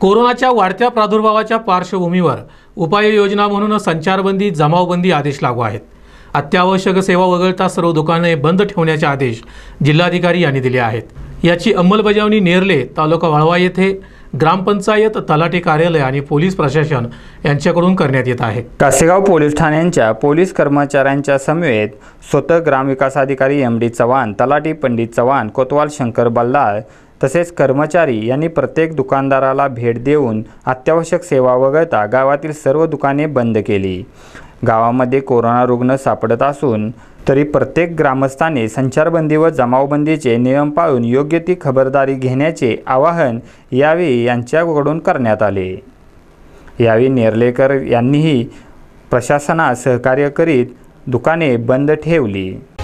कोरोनाच्या वाढत्या प्रादुर्भावाच्या पार्श्वभूमीवर उपाययोजना म्हणून संचारबंदी जमावबंदी आदेश लागू आहेत अत्यावश्यक सेवा वगळता सर्व दुकाने बंद ठेवण्याचे आदेश जिल्हाधिकारी यांनी दिले आहेत याची अंमलबजावणी नेरले तालुका वाळवा येथे ग्रामपंचायत तलाठी कार्यालय आणि पोलीस प्रशासन यांच्याकडून करण्यात येत आहे कासेगाव पोलीस ठाण्यांच्या पोलीस कर्मचाऱ्यांच्या समवेत स्वतः ग्रामविकास अधिकारी एम डी चव्हाण तलाठी पंडित चव्हाण कोतवाल शंकर बल्लाळ तसेच कर्मचारी यांनी प्रत्येक दुकानदाराला भेट देऊन अत्यावश्यक सेवा वगळता गावातील सर्व दुकाने बंद केली गावामध्ये कोरोना रुग्ण सापडत असून तरी प्रत्येक ग्रामस्थाने संचारबंदी व जमावबंदीचे नियम पाळून योग्य ती खबरदारी घेण्याचे आवाहन यावेळी यांच्याकडून करण्यात आले यावेळी नेर्लेकर यांनीही प्रशासनास सहकार्य करीत दुकाने बंद ठेवली